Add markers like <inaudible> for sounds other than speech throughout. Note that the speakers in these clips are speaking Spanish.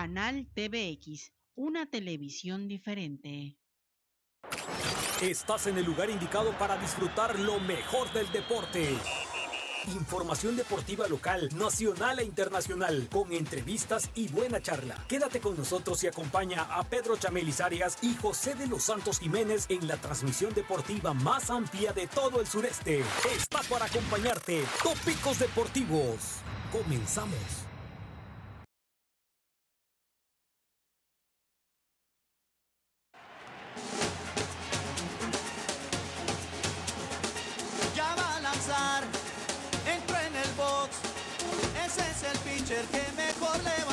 Canal TVX, una televisión diferente. Estás en el lugar indicado para disfrutar lo mejor del deporte. Información deportiva local, nacional e internacional, con entrevistas y buena charla. Quédate con nosotros y acompaña a Pedro Chamelis Arias y José de los Santos Jiménez en la transmisión deportiva más amplia de todo el sureste. Está para acompañarte. Tópicos Deportivos. Comenzamos. cerché mejor le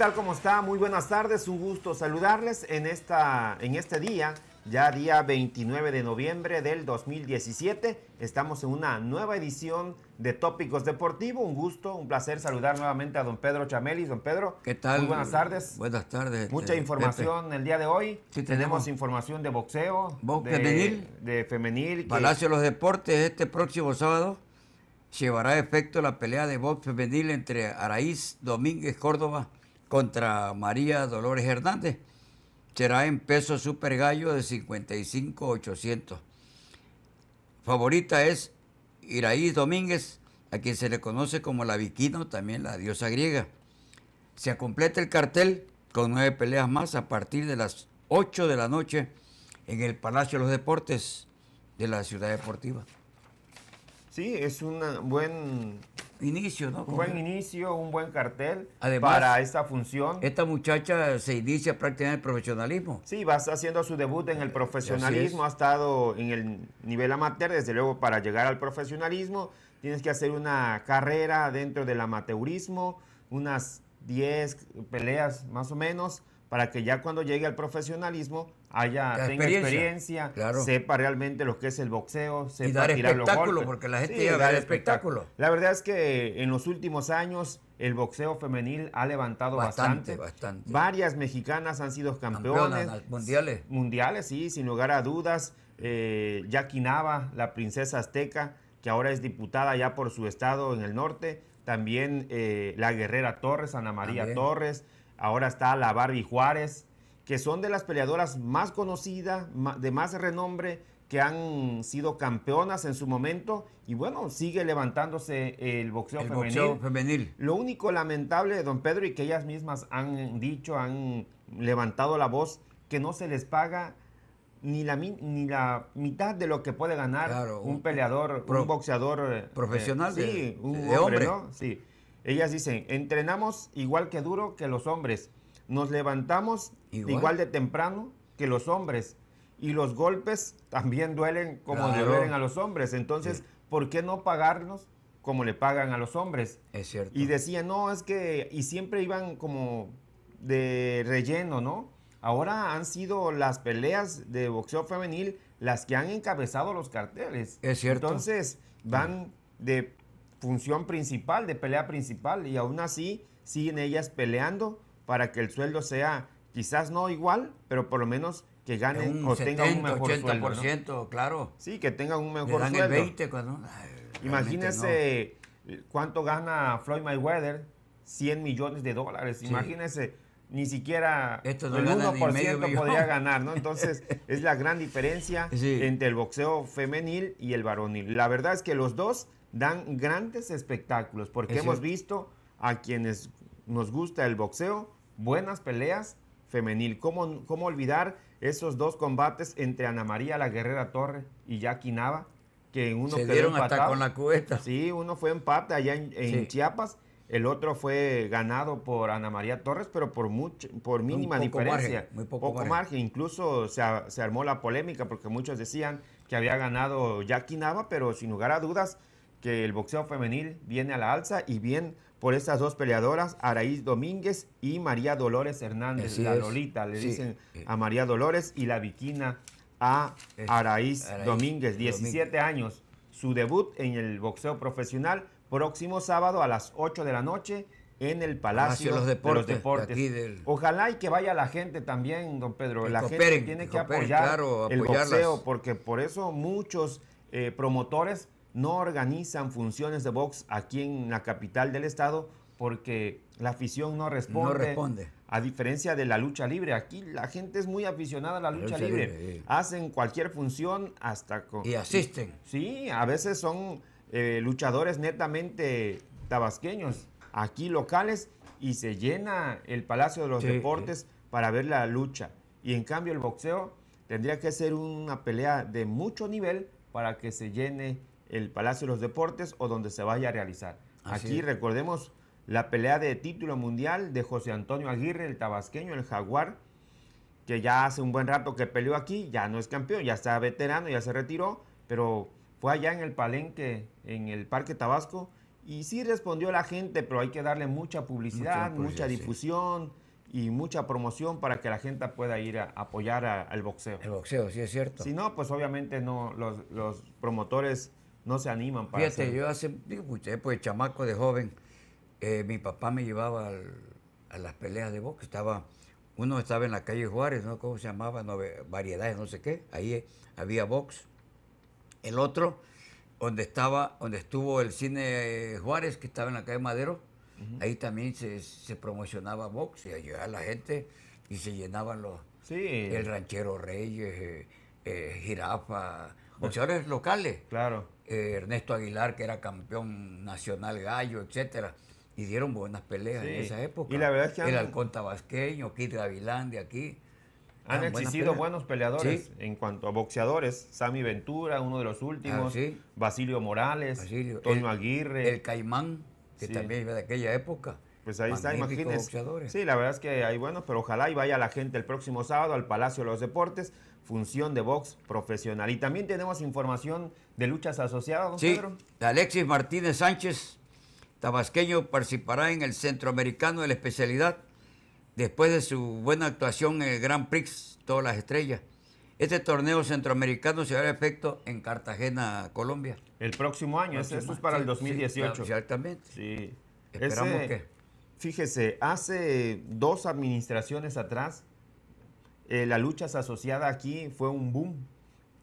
tal? ¿Cómo está? Muy buenas tardes, un gusto saludarles en, esta, en este día, ya día 29 de noviembre del 2017. Estamos en una nueva edición de Tópicos Deportivos. Un gusto, un placer saludar nuevamente a don Pedro Chamelis. Don Pedro, ¿qué tal? Muy buenas tardes. Buenas tardes. Mucha eh, información el día de hoy. tenemos, información de boxeo, de, femenil, Palacio de los Deportes este próximo sábado llevará a efecto la pelea de box femenil entre Araíz Domínguez Córdoba contra María Dolores Hernández. Será en peso super gallo de 55.800. Favorita es Iraí Domínguez, a quien se le conoce como la Viquino, también la diosa griega. Se completa el cartel con nueve peleas más a partir de las 8 de la noche en el Palacio de los Deportes de la Ciudad Deportiva. Sí, es un buen inicio, Un buen inicio, un buen cartel para esta función. Esta muchacha se inicia prácticamente en el profesionalismo. Sí, va haciendo su debut en el profesionalismo, ha estado en el nivel amateur, desde luego para llegar al profesionalismo tienes que hacer una carrera dentro del amateurismo, unas 10 peleas más o menos para que ya cuando llegue al profesionalismo haya tenga experiencia, sepa realmente lo que es el boxeo, sepa y dar tirar espectáculo, porque la gente dar espectáculo. La verdad es que en los últimos años el boxeo femenil ha levantado bastante, Varias mexicanas han sido Campeonas, mundiales. Mundiales, sí, sin lugar a dudas. Eh, Jackie la princesa azteca, que ahora es diputada ya por su estado en el norte. También eh, la guerrera Torres, Ana María Torres ahora está la Barbie Juárez, que son de las peleadoras más conocidas, de más renombre, que han sido campeonas en su momento y bueno, sigue levantándose el boxeo, femenino. Lo único lamentable Don Pedro y que ellas mismas han dicho, han levantado la voz, que no se les paga ni la, ni la mitad de lo que puede ganar un, peleador, un boxeador eh, profesional. de, hombre, Sí. Ellas dicen, entrenamos igual que duro que los hombres, nos levantamos igual, de temprano que los hombres y los golpes también duelen como duelen a los hombres. Entonces, ¿por qué no pagarnos como le pagan a los hombres? Es cierto. Y decían, no, es que, y siempre iban como de relleno, ¿no? Ahora han sido las peleas de boxeo femenil las que han encabezado los carteles. Es cierto. Entonces, van de función principal, de pelea principal, y aún así siguen ellas peleando para que el sueldo sea quizás no igual, pero por lo menos que ganen o tengan un mejor sueldo. claro. Sí, que tengan un mejor sueldo. Imagínese cuánto gana Floyd Mayweather, 100 millones de dólares. Imagínese, ni siquiera Esto el 1% podría <laughs> ganar, ¿no? Entonces, es la gran diferencia entre el boxeo femenil y el varonil. La verdad es que los dos dan grandes espectáculos, porque hemos visto a quienes nos gusta el boxeo, buenas peleas femenil. ¿Cómo, cómo olvidar esos dos combates entre Ana María la Guerrera Torre y Jackie Nava? Que uno Se dieron hasta con la cubeta. Sí, uno fue empate allá en, Chiapas, el otro fue ganado por Ana María Torres, pero por mucho, por mínima diferencia. muy poco, margen. Incluso se, se armó la polémica porque muchos decían que había ganado Jackie Nava, pero sin lugar a dudas que el boxeo femenil viene a la alza y bien por esas dos peleadoras, Araíz Domínguez y María Dolores Hernández. la Lolita, le dicen eh. a María Dolores y la Viquina a Araíz, Domínguez, 17 años. Su debut en el boxeo profesional, próximo sábado a las 8 de la noche en el Palacio, de los Deportes. Ojalá y que vaya la gente también, don Pedro. la gente tiene que apoyar el boxeo, porque por eso muchos eh, promotores no organizan funciones de box aquí en la capital del estado porque la afición no responde. No responde. A diferencia de la lucha libre, aquí la gente es muy aficionada a la lucha, libre. Hacen cualquier función hasta con... Y asisten. Sí, a veces son eh, luchadores netamente tabasqueños, aquí locales, y se llena el Palacio de los Deportes para ver la lucha. Y en cambio el boxeo tendría que ser una pelea de mucho nivel para que se llene el Palacio de los Deportes o donde se vaya a realizar. Aquí recordemos la pelea de título mundial de José Antonio Aguirre, el tabasqueño, el jaguar, que ya hace un buen rato que peleó aquí, ya no es campeón, ya está veterano, ya se retiró, pero fue allá en el palenque, en el Parque Tabasco, y sí respondió la gente, pero hay que darle mucha publicidad, mucha, difusión y mucha promoción para que la gente pueda ir a apoyar al boxeo. El boxeo, sí es cierto. Si no, pues obviamente no, los promotores no se animan para Fíjate, yo hace, digo, usted, pues chamaco de joven, eh, mi papá me llevaba a las peleas de box, estaba, uno estaba en la calle Juárez, ¿no? ¿Cómo se llamaba? No, variedades, no sé qué, ahí eh, había box. El otro, donde estaba, donde estuvo el cine Juárez, que estaba en la calle Madero, ahí también se, promocionaba box y a la gente y se llenaban los el ranchero Reyes, eh, eh jirafa, pues, boxeadores locales. Claro. Eh, Ernesto Aguilar, que era campeón nacional gallo, etcétera. Y dieron buenas peleas en esa época. Y la verdad es que El Conta Tabasqueño, Kid Gavilán de aquí. Han existido buenos peleadores en cuanto a boxeadores. Sammy Ventura, uno de los últimos. Ah, Basilio Morales, Toño Aguirre. El Caimán, que también iba de aquella época. Pues ahí está, imagínense. Sí, la verdad es que hay buenos, pero ojalá y vaya la gente el próximo sábado al Palacio de los Deportes función de box profesional. Y también tenemos información de luchas asociadas, don sí, Alexis Martínez Sánchez, tabasqueño, participará en el centroamericano de la especialidad después de su buena actuación en el Grand Prix Todas las Estrellas. Este torneo centroamericano se hará efecto en Cartagena, Colombia. El próximo año, eso es para el 2018. exactamente. Sí. Esperamos que. Fíjese, hace dos administraciones atrás eh, la lucha asociada aquí fue un boom.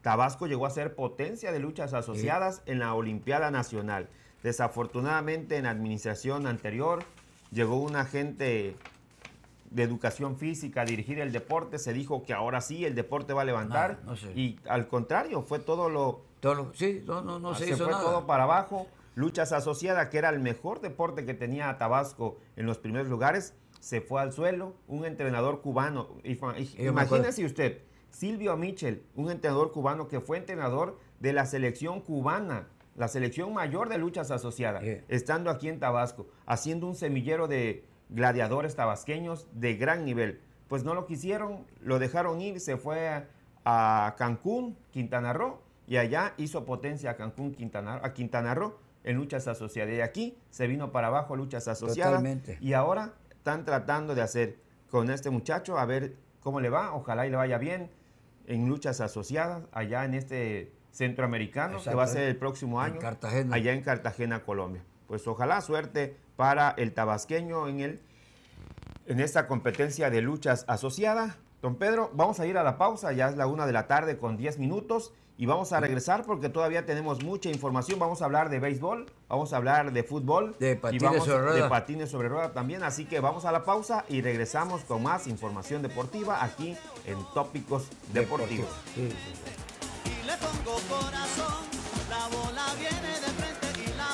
Tabasco llegó a ser potencia de luchas asociadas en la Olimpiada Nacional. Desafortunadamente en la administración anterior llegó un agente de educación física a dirigir el deporte, se dijo que ahora sí el deporte va a levantar y al contrario, fue todo lo... Todo sí, no, no, no se, se fue todo para abajo. Luchas asociadas, que era el mejor deporte que tenía Tabasco en los primeros lugares, se fue al suelo, un entrenador cubano. Imagínese usted, Silvio Michel, un entrenador cubano que fue entrenador de la selección cubana, la selección mayor de luchas asociadas, estando aquí en Tabasco, haciendo un semillero de gladiadores tabasqueños de gran nivel. Pues no lo quisieron, lo dejaron ir, se fue a, Cancún, Quintana Roo, y allá hizo potencia a Cancún, Quintana, a Quintana Roo en luchas asociadas. Y aquí se vino para abajo luchas asociadas. Totalmente. Y ahora están tratando de hacer con este muchacho, a ver cómo le va, ojalá y le vaya bien en luchas asociadas allá en este centroamericano que va a ser ¿eh? el próximo año, allá en Cartagena, Colombia. Pues ojalá suerte para el tabasqueño en, el, en esta competencia de luchas asociadas. Don Pedro, vamos a ir a la pausa, ya es la una de la tarde con 10 minutos y vamos a regresar porque todavía tenemos mucha información. Vamos a hablar de béisbol, vamos a hablar de fútbol, de patines, sobre, rueda. De patines sobre también. Así que vamos a la pausa y regresamos con más información deportiva aquí en Tópicos Deportivos. Y le pongo corazón, la bola viene de frente y la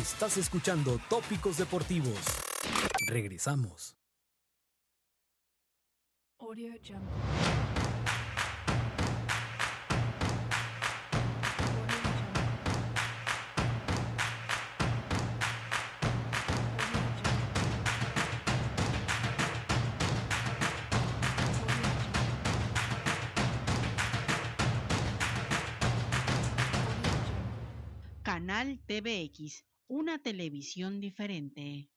Estás escuchando Tópicos Deportivos. Regresamos. Canal TVX, una televisión diferente.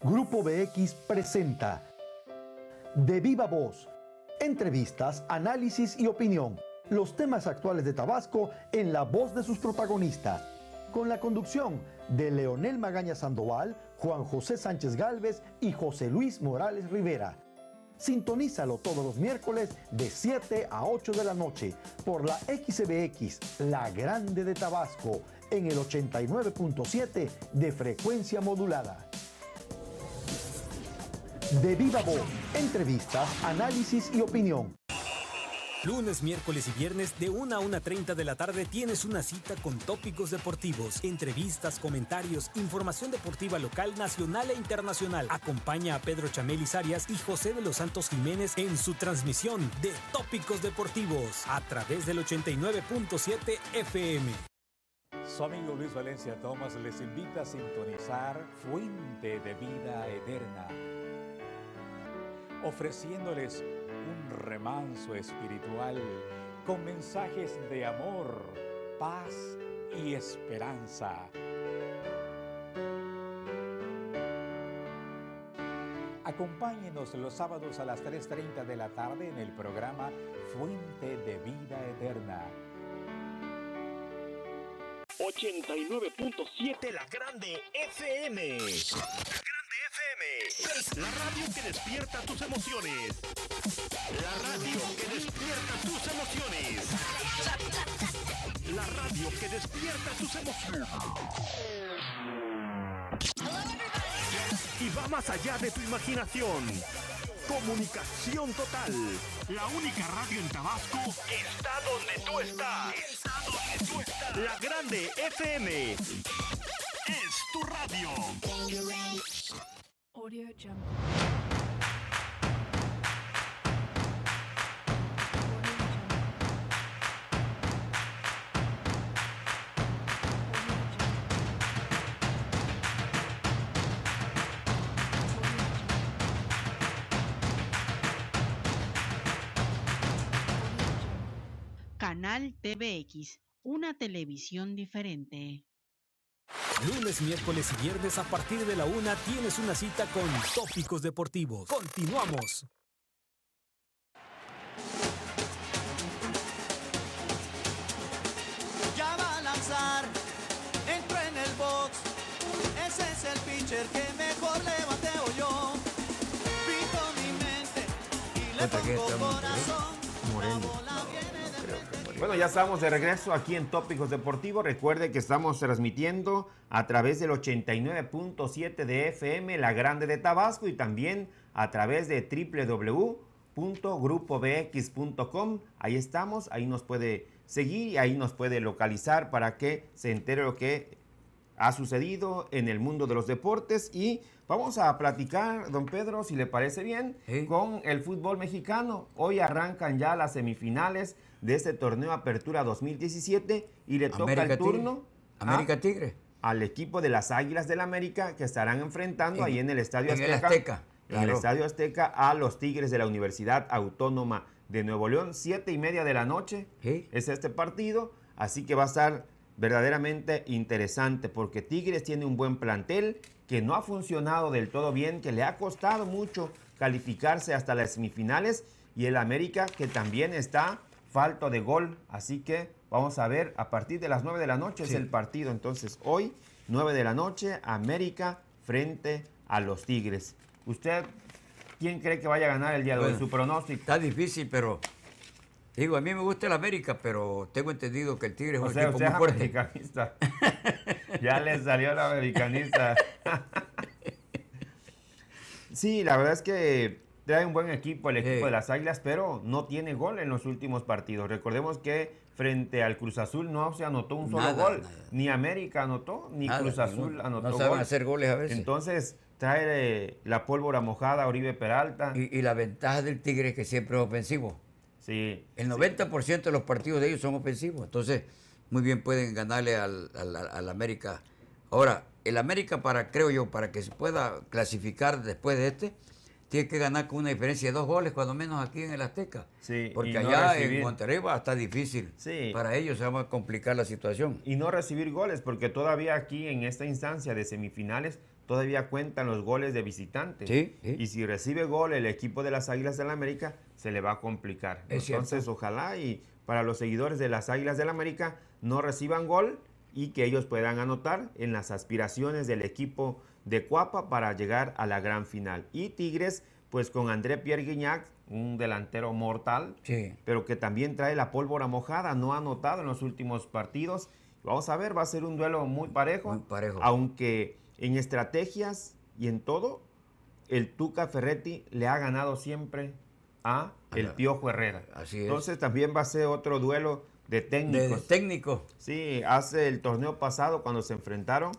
Grupo BX presenta De Viva Voz, entrevistas, análisis y opinión, los temas actuales de Tabasco en la voz de sus protagonistas, con la conducción de Leonel Magaña Sandoval, Juan José Sánchez Galvez y José Luis Morales Rivera. Sintonízalo todos los miércoles de 7 a 8 de la noche por la XBX, la grande de Tabasco, en el 89.7 de frecuencia modulada. De Viva Voz, entrevistas, análisis y opinión. Lunes, miércoles y viernes de 1 a 1.30 de la tarde tienes una cita con tópicos deportivos, entrevistas, comentarios, información deportiva local, nacional e internacional. Acompaña a Pedro Chamelis Arias y José de los Santos Jiménez en su transmisión de tópicos deportivos a través del 89.7 FM. Su amigo Luis Valencia Tomás les invita a sintonizar Fuente de Vida Eterna ofreciéndoles un remanso espiritual con mensajes de amor, paz y esperanza. Acompáñenos los sábados a las 3.30 de la tarde en el programa Fuente de Vida Eterna. 89.7 La Grande FM la radio que despierta tus emociones. La radio que despierta tus emociones. La radio que despierta tus emociones. Y va más allá de tu imaginación. Comunicación total. La única radio en Tabasco que donde Está donde tú estás. La grande FM es tu radio. Canal TVX, una televisión diferente. Lunes, miércoles y viernes a partir de la una tienes una cita con Tópicos Deportivos. Continuamos. Ya va a lanzar, entro en el box. Ese es el pitcher que mejor le bateo yo. Pito mi mente y le pongo bueno, ya estamos de regreso aquí en Tópicos Deportivos. Recuerde que estamos transmitiendo a través del 89.7 de FM, La Grande de Tabasco, y también a través de www.grupobx.com. Ahí estamos, ahí nos puede seguir y ahí nos puede localizar para que se entere lo que ha sucedido en el mundo de los deportes y vamos a platicar, don Pedro, si le parece bien, con el fútbol mexicano. Hoy arrancan ya las semifinales de este torneo Apertura 2017 y le toca el turno América Tigre. al equipo de las Águilas del América que estarán enfrentando ahí en el Estadio Azteca. Estadio Azteca a los Tigres de la Universidad Autónoma de Nuevo León, siete y media de la noche es este partido, así que va a estar verdaderamente interesante porque Tigres tiene un buen plantel que no ha funcionado del todo bien, que le ha costado mucho calificarse hasta las semifinales y el América que también está falto de gol. Así que vamos a ver a partir de las 9 de la noche es el partido. Entonces, hoy, 9 de la noche, América frente a los Tigres. ¿Usted quién cree que vaya a ganar el día de hoy? Su pronóstico. Está difícil, pero. Digo, a mí me gusta el América, pero tengo entendido que el Tigre es un sea, usted muy Americanista. <laughs> ya le salió el americanista. <laughs> sí, la verdad es que trae un buen equipo el equipo de las Águilas, pero no tiene gol en los últimos partidos. Recordemos que frente al Cruz Azul no se anotó un solo gol, ni América anotó, ni Cruz Azul anotó anotó. No saben hacer goles a veces. Entonces, trae eh, la pólvora mojada Oribe Peralta. Y, la ventaja del Tigre es que siempre es ofensivo. Sí. El 90% de los partidos de ellos son ofensivos. Entonces, muy bien pueden ganarle al, América. Ahora, el América para, creo yo, para que se pueda clasificar después de este, tiene que ganar con una diferencia de dos goles, cuando menos aquí en el Azteca. Sí, Porque allá en Monterrey va a estar difícil. Sí. Para ellos se va a complicar la situación. Y no recibir goles, porque todavía aquí en esta instancia de semifinales todavía cuentan los goles de visitante. Y si recibe gol el equipo de las Águilas del la América, se le va a complicar. Entonces, ojalá y para los seguidores de las Águilas del la América no reciban gol y que ellos puedan anotar en las aspiraciones del equipo de Cuapa para llegar a la gran final. Y Tigres, pues con André Pierre Guignac, un delantero mortal, pero que también trae la pólvora mojada, no ha notado en los últimos partidos. Vamos a ver, va a ser un duelo muy parejo. Muy parejo. Aunque en estrategias y en todo, el Tuca Ferretti le ha ganado siempre a el Piojo Herrera. Así es. Entonces también va a ser otro duelo de técnicos. De técnico. Sí, hace el torneo pasado cuando se enfrentaron,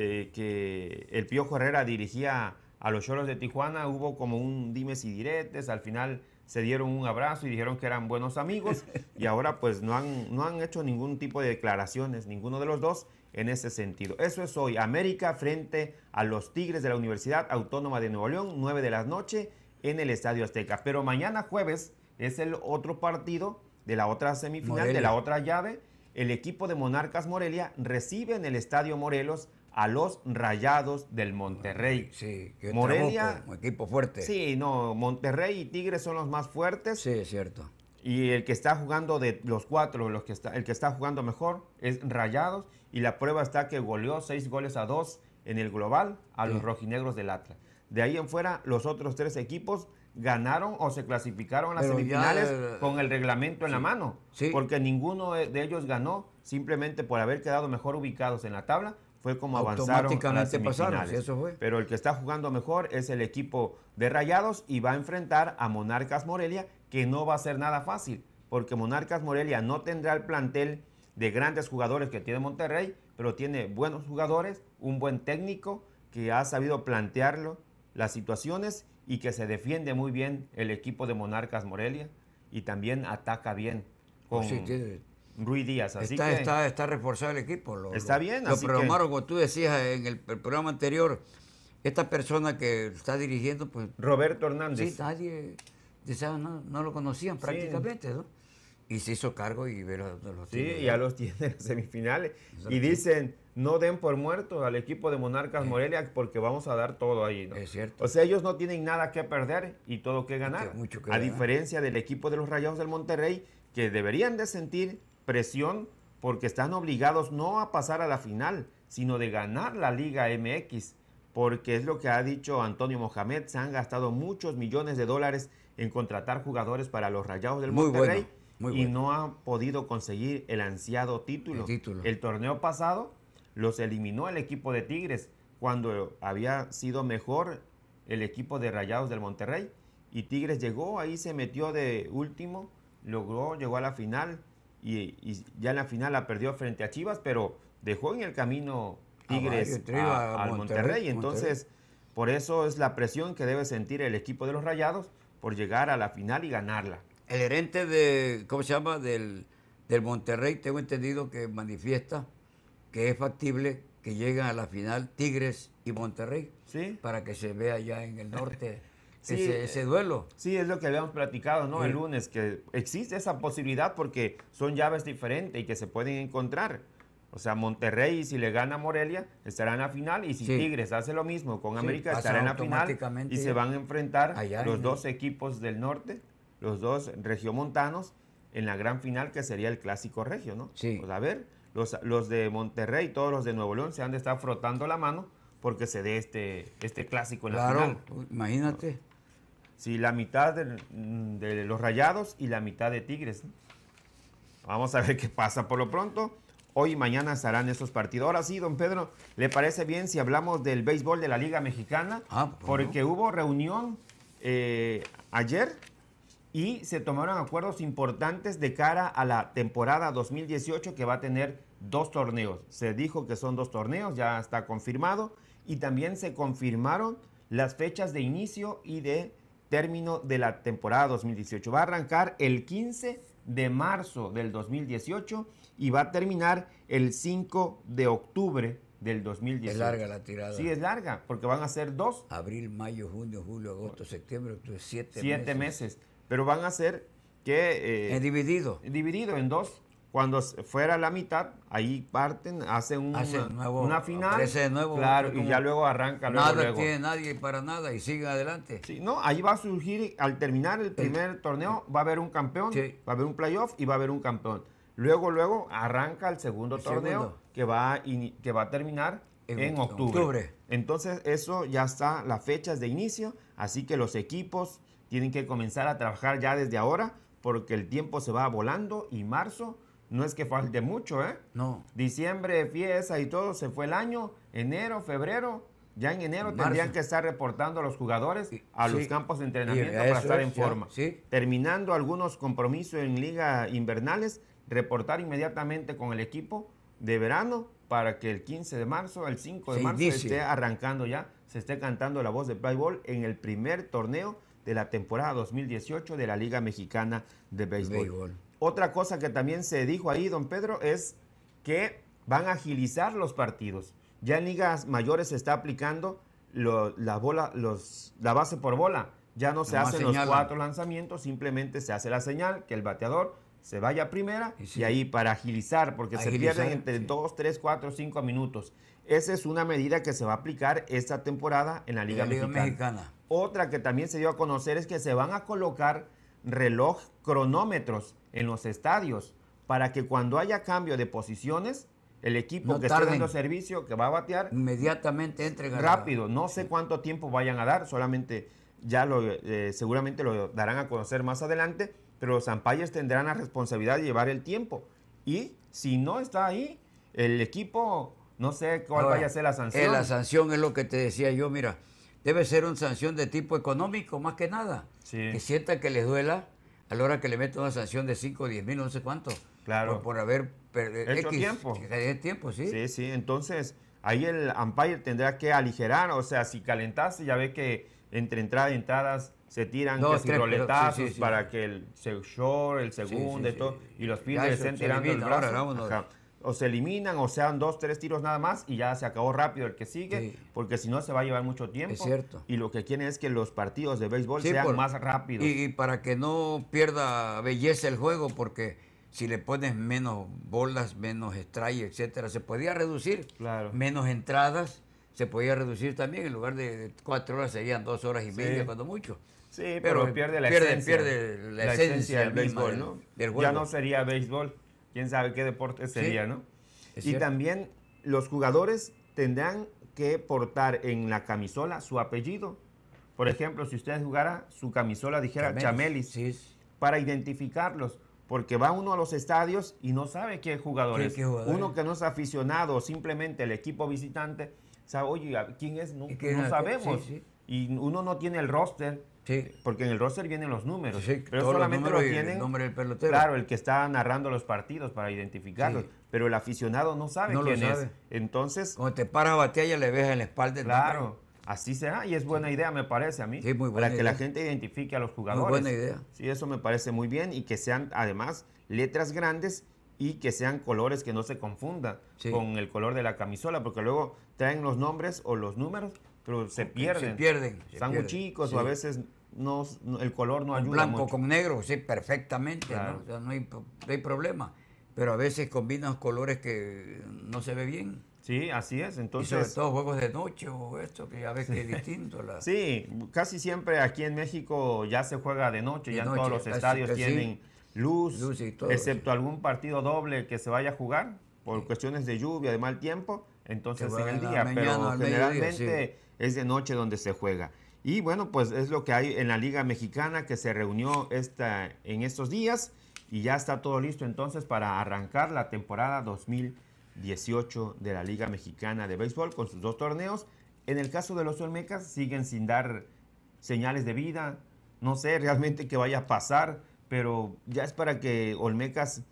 eh, que el piojo Herrera dirigía a los Cholos de Tijuana, hubo como un dimes y diretes, al final se dieron un abrazo y dijeron que eran buenos amigos y ahora pues no han, no han hecho ningún tipo de declaraciones, ninguno de los dos en ese sentido. Eso es hoy, América frente a los Tigres de la Universidad Autónoma de Nuevo León, 9 de la noche en el Estadio Azteca. Pero mañana jueves es el otro partido de la otra semifinal, de la otra llave. El equipo de Monarcas Morelia recibe en el Estadio Morelos a los Rayados del Monterrey. Sí, que Morelia, equipo fuerte. Sí, no, Monterrey y Tigres son los más fuertes. Sí, es cierto. Y el que está jugando de los cuatro, el que está jugando mejor es Rayados. Y la prueba está que goleó seis goles a dos en el global a los rojinegros del Atlas. De ahí en fuera, los otros tres equipos ganaron o se clasificaron a las semifinales con el reglamento en la mano. Porque ninguno de ellos ganó simplemente por haber quedado mejor ubicados en la tabla fue como avanzaron a Pasaron, eso fue. Pero el que está jugando mejor es el equipo de Rayados y va a enfrentar a Monarcas Morelia, que no va a ser nada fácil, porque Monarcas Morelia no tendrá el plantel de grandes jugadores que tiene Monterrey, pero tiene buenos jugadores, un buen técnico que ha sabido plantearlo las situaciones y que se defiende muy bien el equipo de Monarcas Morelia y también ataca bien oh, Rui Díaz. Así está, que... está, reforzado el equipo. está bien. Lo, así como tú decías en el, programa anterior, esta persona que está dirigiendo, pues... Roberto Hernández. Sí, nadie, no, lo conocían prácticamente, ¿no? Y se hizo cargo y los, los Sí, ya los tiene en las semifinales. Y dicen, no den por muerto al equipo de Monarcas Morelia porque vamos a dar todo ahí. ¿no? Es cierto. O sea, ellos no tienen nada que perder y todo que ganar. Mucho, a diferencia del equipo de los Rayados del Monterrey, que deberían de sentir presión porque están obligados no a pasar a la final, sino de ganar la Liga MX, porque es lo que ha dicho Antonio Mohamed, se han gastado muchos millones de dólares en contratar jugadores para los Rayados del Monterrey y no han podido conseguir el ansiado título. El, título. el torneo pasado los eliminó el equipo de Tigres cuando había sido mejor el equipo de Rayados del Monterrey y Tigres llegó, ahí se metió de último, logró, llegó a la final, y, ya en la final la perdió frente a Chivas, pero dejó en el camino ah, Tigres al Monterrey. Entonces, por eso es la presión que debe sentir el equipo de los Rayados por llegar a la final y ganarla. El gerente de, ¿cómo se llama? Del, del Monterrey, tengo entendido que manifiesta que es factible que lleguen a la final Tigres y Monterrey. Para que se vea ya en el norte <laughs> sí, ese, duelo. Sí, es lo que habíamos platicado, ¿no? El lunes, que existe esa posibilidad porque son llaves diferentes y que se pueden encontrar. O sea, Monterrey, si le gana Morelia, estarán en la final. Y si Tigres hace lo mismo con América, estarán en la final. Y se van a enfrentar los dos equipos del norte, los dos regiomontanos, en la gran final que sería el clásico regio, ¿no? Pues, a ver, los, los de Monterrey, todos los de Nuevo León se han de estar frotando la mano porque se dé este, este clásico en la final. Imagínate. Sí, la mitad mm, de, los rayados y la mitad de Tigres. Vamos a ver qué pasa. Por lo pronto, hoy y mañana estarán esos partidos. Ahora sí, don Pedro, ¿le parece bien si hablamos del béisbol de la Liga Mexicana? Ah, pues, Porque hubo reunión eh, ayer y se tomaron acuerdos importantes de cara a la temporada 2018 que va a tener dos torneos. Se dijo que son dos torneos, ya está confirmado. Y también se confirmaron las fechas de inicio y de término de la temporada 2018. Va a arrancar el 15 de marzo del 2018 y va a terminar el 5 de octubre del 2018. Es larga la tirada. Sí, es larga, porque van a ser dos. Abril, mayo, junio, julio, agosto, septiembre, octubre, siete, meses. Siete meses, pero van a ser que... Eh, dividido. Dividido en dos cuando fuera la mitad, ahí parten, hacen un, una final. nuevo, claro, y ya luego arranca. Luego, nada tiene nadie para nada y sigue adelante. Sí, no, ahí va a surgir, al terminar el primer torneo, va a haber un campeón, va a haber un playoff y va a haber un campeón. Luego, luego arranca el segundo torneo Que, va a que va a terminar en, octubre. octubre. Entonces, eso ya está, las fechas de inicio, así que los equipos tienen que comenzar a trabajar ya desde ahora porque el tiempo se va volando y marzo no es que falte mucho, ¿eh? No. Diciembre, fiesta y todo, se fue el año, enero, febrero. Ya en enero tendrían que estar reportando a los jugadores a los campos de entrenamiento para estar en forma. Terminando algunos compromisos en liga invernales, reportar inmediatamente con el equipo de verano para que el 15 de marzo, el 5 de marzo, se esté arrancando ya, se esté cantando la voz de Playball en el primer torneo de la temporada 2018 de la Liga Mexicana de Béisbol. Otra cosa que también se dijo ahí, don Pedro, es que van a agilizar los partidos. Ya en ligas mayores se está aplicando la, bola, la base por bola. Ya no se hacen los cuatro lanzamientos, simplemente se hace la señal que el bateador se vaya a primera y, ahí para agilizar, porque se pierden entre 2, 3, 4, 5 minutos. Esa es una medida que se va a aplicar esta temporada en la Liga, Mexicana. Otra que también se dio a conocer es que se van a colocar reloj cronómetros en los estadios para que cuando haya cambio de posiciones, el equipo que está dando servicio, que va a batear, inmediatamente entre rápido. No sé cuánto tiempo vayan a dar, solamente ya lo, eh, seguramente lo darán a conocer más adelante, pero los ampalles tendrán la responsabilidad de llevar el tiempo. Y si no está ahí, el equipo, no sé cuál vaya a ser la sanción. Eh, la sanción es lo que te decía yo, mira, debe ser una sanción de tipo económico, más que nada. Que sienta que les duela a la hora que le meto una sanción de 5, o 10 mil, no sé cuánto. Claro. Por, haber perdido eh, tiempo. tiempo, sí. Sí, sí. Entonces, ahí el umpire tendrá que aligerar. O sea, si calentase ya ve que entre entradas y entradas se tiran Dos, roletazos para que el short, el segundo y todo, y los pibes estén tirando el brazo o se eliminan o sean dos, tres tiros nada más y ya se acabó rápido el que sigue, porque si no se va a llevar mucho tiempo. Es cierto. Y lo que quieren es que los partidos de béisbol sean más rápidos. Y, para que no pierda belleza el juego, porque si le pones menos bolas, menos strike, etcétera, se podía reducir. Claro. Menos entradas se podía reducir también, en lugar de cuatro horas serían dos horas y media cuando mucho. Sí, pero, pierde la esencia. Pierde la, esencia, del, béisbol, ¿no? ya no sería béisbol quién sabe qué deporte sería, ¿no? Y también los jugadores tendrán que portar en la camisola su apellido. Por ejemplo, si usted jugara, su camisola dijera Chamelis, para identificarlos. Porque va uno a los estadios y no sabe qué jugador Uno que no es aficionado, simplemente el equipo visitante, sabe, oye, ¿quién es? No, sabemos. y uno no tiene el roster. Porque en el roster vienen los números. pero solamente los, tienen, el nombre del Claro, el que está narrando los partidos para identificarlos. Pero el aficionado no sabe quién es. Entonces. Cuando te paras a batear, ya le ves en la espalda Claro. Así será, y es buena idea, me parece a mí. Para que la gente identifique a los jugadores. buena idea. Sí, eso me parece muy bien, y que sean además letras grandes y que sean colores que no se confundan con el color de la camisola, porque luego traen los nombres o los números, pero se pierden. Se pierden. Están muy chicos o a veces no, el color no ayuda. Blanco con negro, sí, perfectamente, ¿no? hay, problema. Pero a veces combinan colores que no se ve bien. Sí, así es. Entonces, y sobre todo juegos de noche o esto, que ya ves es distinto. <laughs> Sí, casi siempre aquí en México ya se juega de noche, ya todos los estadios tienen luz, excepto algún partido doble que se vaya a jugar por cuestiones de lluvia, de mal tiempo, entonces en el día, pero generalmente es de noche donde se juega. Y bueno, pues es lo que hay en la Liga Mexicana que se reunió esta, en estos días y ya está todo listo entonces para arrancar la temporada 2018 de la Liga Mexicana de Béisbol con sus dos torneos. En el caso de los Olmecas siguen sin dar señales de vida, no sé realmente qué vaya a pasar, pero ya es para que Olmecas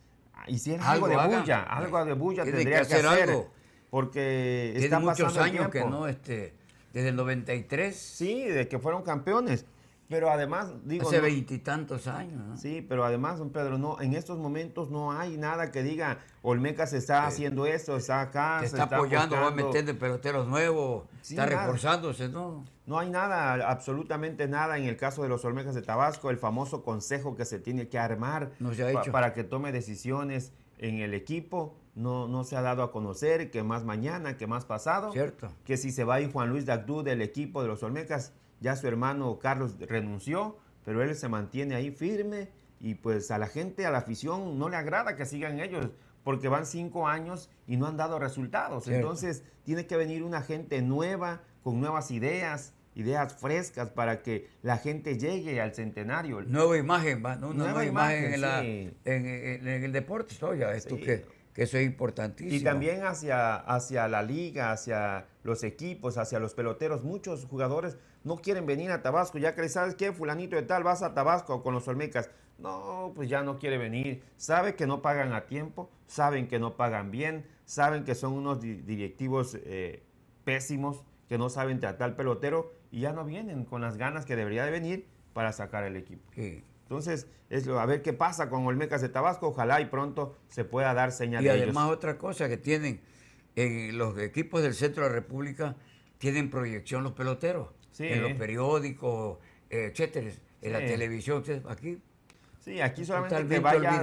hiciera algo, de bulla, algo de bulla tendría que hacer, porque están pasando muchos años que no este desde el 93. Sí, de que fueron campeones. Pero además, digo. Hace veintitantos años, Sí, pero además, don Pedro, no, en estos momentos no hay nada que diga Olmecas está haciendo esto, está acá. está, apoyando, va a meter de peloteros nuevos, está reforzándose, ¿no? No hay nada, absolutamente nada en el caso de los Olmecas de Tabasco, el famoso consejo que se tiene que armar para que tome decisiones en el equipo no, se ha dado a conocer, que más mañana, que más pasado. Cierto. Que si se va a Juan Luis Dagdú del equipo de los Olmecas, ya su hermano Carlos renunció, pero él se mantiene ahí firme y pues a la gente, a la afición, no le agrada que sigan ellos porque van cinco años y no han dado resultados. Entonces tiene que venir una gente nueva, con nuevas ideas, ideas frescas para que la gente llegue al centenario. Nueva imagen, ¿va? No, nueva, imagen, en, el deporte, ya, esto que que eso es importantísimo. Y también hacia, hacia la liga, hacia los equipos, hacia los peloteros. Muchos jugadores no quieren venir a Tabasco. Ya que sabes que fulanito de tal, vas a Tabasco con los Olmecas. No, pues ya no quiere venir. Sabe que no pagan a tiempo, saben que no pagan bien, saben que son unos directivos eh, pésimos, que no saben tratar al pelotero y ya no vienen con las ganas que debería de venir para sacar el equipo. Entonces, es lo, a ver qué pasa con Olmecas de Tabasco, ojalá y pronto se pueda dar señal. Y además otra cosa que tienen, en los equipos del centro de la República tienen proyección los peloteros, en los periódicos, eh, etcétera, en la televisión, aquí. Sí, aquí solamente que vayas,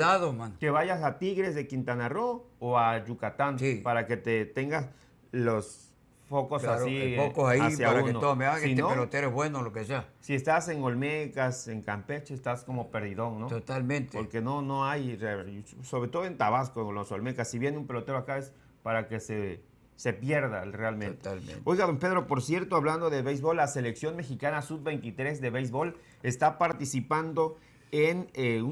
que vayas a Tigres de Quintana Roo o a Yucatán para que te tengas los pocos así. Pocos eh, ahí hacia para que todo si este pelotero es bueno, lo que sea. Si estás en Olmecas, en Campeche, estás como perdidón, ¿no? Totalmente. Porque no, no hay, sobre todo en Tabasco, en los Olmecas, si viene un pelotero acá es para que se, se pierda realmente. Totalmente. Oiga, don Pedro, por cierto, hablando de béisbol, la selección mexicana sub-23 de béisbol está participando en eh,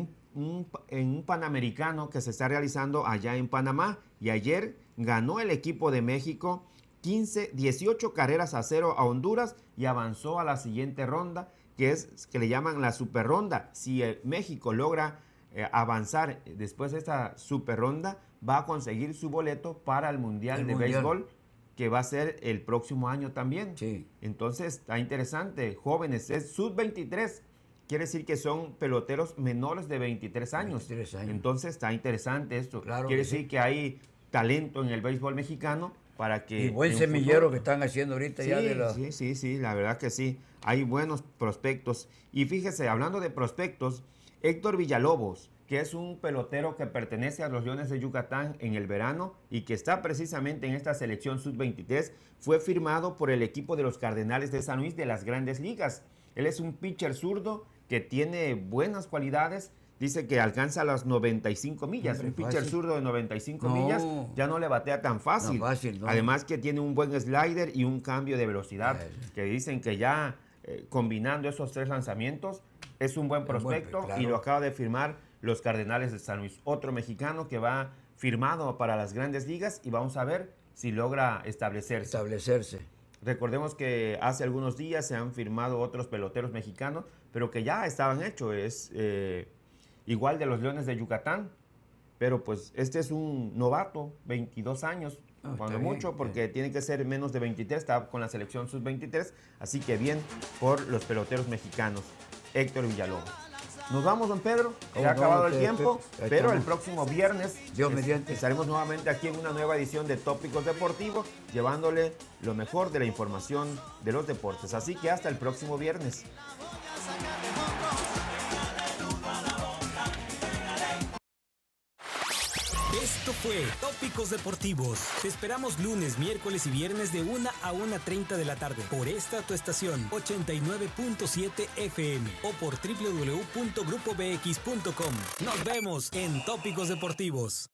en un panamericano que se está realizando allá en Panamá y ayer ganó el equipo de México 15, 18 carreras a cero a Honduras y avanzó a la siguiente ronda, que es que le llaman la super ronda. Si el eh, México logra eh, avanzar después de esta super ronda, va a conseguir su boleto para el Mundial de Béisbol, que va a ser el próximo año también. Sí. Entonces, está interesante, jóvenes, es sub-23. Quiere decir que son peloteros menores de 23 años. Entonces está interesante esto. Claro quiere decir que hay talento en el béisbol mexicano para que... Y buen semillero que están haciendo ahorita ya de la... Sí, sí, sí, la verdad que sí. Hay buenos prospectos. Y fíjese, hablando de prospectos, Héctor Villalobos, que es un pelotero que pertenece a los Leones de Yucatán en el verano y que está precisamente en esta selección sub-23, fue firmado por el equipo de los Cardenales de San Luis de las grandes ligas. Él es un pitcher zurdo que tiene buenas cualidades dice que alcanza las 95 millas. un pitcher zurdo de 95 millas ya no le batea tan fácil. Además que tiene un buen slider y un cambio de velocidad, que dicen que ya eh, combinando esos tres lanzamientos es un buen prospecto y lo acaba de firmar los Cardenales de San Luis. Otro mexicano que va firmado para las grandes ligas y vamos a ver si logra establecerse. Establecerse. Recordemos que hace algunos días se han firmado otros peloteros mexicanos, pero que ya estaban hechos. Es eh, igual de los Leones de Yucatán, pero pues este es un novato, 22 años, ah, cuando mucho, porque tiene que ser menos de 23, está con la selección sub-23, así que bien por los peloteros mexicanos. Héctor Villalobos. Nos vamos, don Pedro. Se ha acabado el tiempo, pero el próximo viernes Dios estaremos nuevamente aquí en una nueva edición de Tópicos Deportivos, llevándole lo mejor de la información de los deportes. Así que hasta el próximo viernes. Esto fue Tópicos Deportivos. Te esperamos lunes, miércoles y viernes de 1 a 1.30 de la tarde por esta tu estación 89.7 FM o por www.grupobx.com. Nos vemos en Tópicos Deportivos.